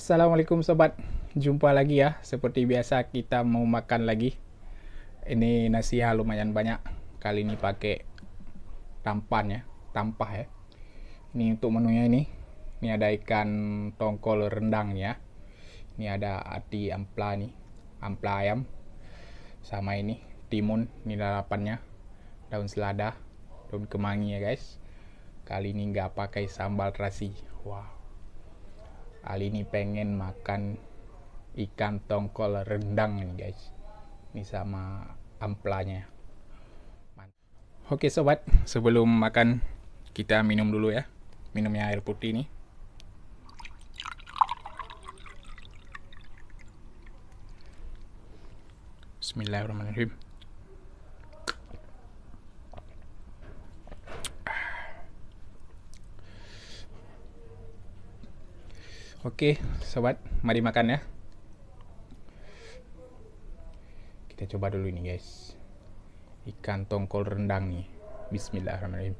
Assalamualaikum sobat Jumpa lagi ya Seperti biasa kita mau makan lagi Ini nasi ya lumayan banyak Kali ini pakai Tampan ya Tampah ya Ini untuk menunya ini Ini ada ikan tongkol rendang ya Ini ada ati ampla nih Ampla ayam Sama ini timun Ini lalapannya Daun selada Daun kemangi ya guys Kali ini nggak pakai sambal terasi Wow kali ini pengen makan ikan tongkol rendang nih guys ini sama amplanya oke sobat sebelum makan kita minum dulu ya minumnya air putih nih Bismillahirrahmanirrahim Oke, sobat, mari makan ya. Kita coba dulu ini, guys. Ikan tongkol rendang nih. Bismillahirrahmanirrahim.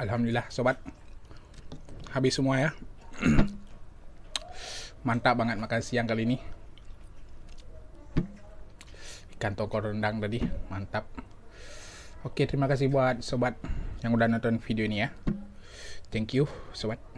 Alhamdulillah sobat Habis semua ya Mantap banget makan siang kali ini Ikan toko rendang tadi Mantap Oke terima kasih buat sobat Yang udah nonton video ini ya Thank you sobat